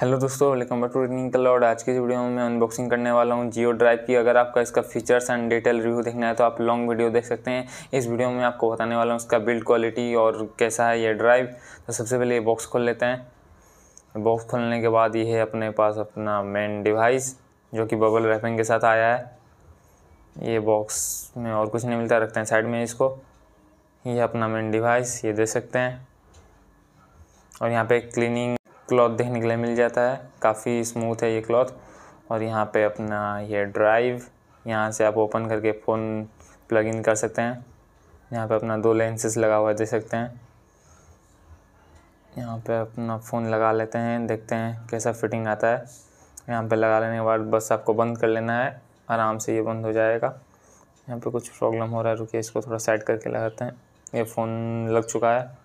hello दोस्तों welcome back to ring कल और आज की वीडियो में मैं अनबॉक्सिंग करने वाला हूं जियो ड्राइव की अगर आपका इसका फीचर्स एंड डिटेल रिव्यू देखना है तो आप लॉन्ग वीडियो देख सकते हैं इस वीडियो में आपको बताने वाला हूं इसका बिल्ड क्वालिटी और कैसा है ये ड्राइव तो सबसे पहले ये बॉक्स खोल लेते हैं बॉक्स खोलने के बाद ये है अपने पास अपना मेन डिवाइस जो कि बबल रैपिंग के साथ आया है ये बॉक्स में और कुछ नहीं मिलता रखते हैं साइड में इसको ये अपना मेन डिवाइस ये देख सकते हैं और यहाँ पर क्लिनिंग क्लॉथ देखने के लिए मिल जाता है काफ़ी स्मूथ है ये क्लॉथ और यहाँ पे अपना ये ड्राइव यहाँ से आप ओपन करके फ़ोन प्लग इन कर सकते हैं यहाँ पे अपना दो लेंसेज लगा हुआ दे सकते हैं यहाँ पे अपना फ़ोन लगा लेते हैं देखते हैं कैसा फिटिंग आता है यहाँ पे लगा लेने के बाद बस आपको बंद कर लेना है आराम से ये बंद हो जाएगा यहाँ पे कुछ प्रॉब्लम हो रहा है रुकिए इसको थोड़ा सेट करके लगाते हैं ये फ़ोन लग चुका है